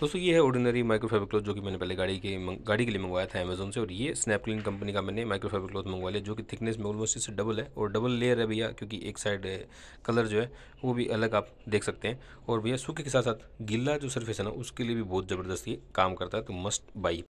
दोस्तों ये है ऑर्डिनरी माइक्रोफाइबर क्लॉथ जो कि मैंने पहले गाड़ी के गाड़ी के लिए मंगवाया था अमेजोन से और ये स्नैपक्लीन कंपनी का मैंने माइक्रोफाइबर क्लॉथ मंगवा लिया जो कि थिकनेस में ऑलमोस्ट इससे डबल है और डबल लेयर है भैया क्योंकि एक साइड कलर जो है वो भी अलग आप देख सकते हैं और भैया सूखे के साथ साथ गीला जो सर्फेस है ना उसके लिए भी बहुत ज़बरदस्त ये काम करता है तो मस्ट बाई